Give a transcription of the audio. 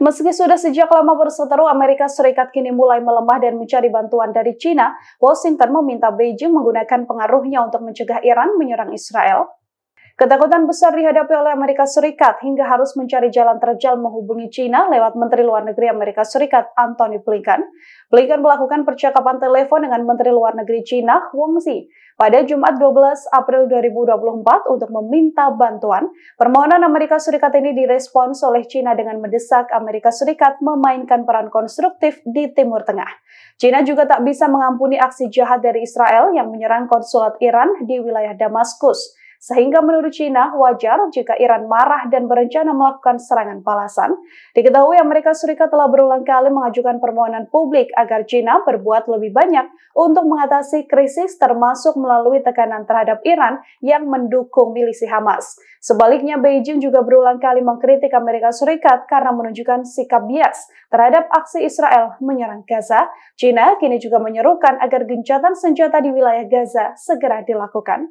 Meski sudah sejak lama berseteru, Amerika Serikat kini mulai melemah dan mencari bantuan dari China. Washington meminta Beijing menggunakan pengaruhnya untuk mencegah Iran menyerang Israel. Ketakutan besar dihadapi oleh Amerika Serikat hingga harus mencari jalan terjal menghubungi China lewat Menteri Luar Negeri Amerika Serikat Anthony Blinken. Blinken melakukan percakapan telepon dengan Menteri Luar Negeri China Wang Xi pada Jumat 12 April 2024 untuk meminta bantuan. Permohonan Amerika Serikat ini direspons oleh China dengan mendesak Amerika Serikat memainkan peran konstruktif di Timur Tengah. China juga tak bisa mengampuni aksi jahat dari Israel yang menyerang konsulat Iran di wilayah Damaskus. Sehingga menurut China, wajar jika Iran marah dan berencana melakukan serangan balasan. Diketahui Amerika Serikat telah berulang kali mengajukan permohonan publik agar China berbuat lebih banyak untuk mengatasi krisis termasuk melalui tekanan terhadap Iran yang mendukung milisi Hamas. Sebaliknya, Beijing juga berulang kali mengkritik Amerika Serikat karena menunjukkan sikap bias terhadap aksi Israel menyerang Gaza. China kini juga menyerukan agar gencatan senjata di wilayah Gaza segera dilakukan.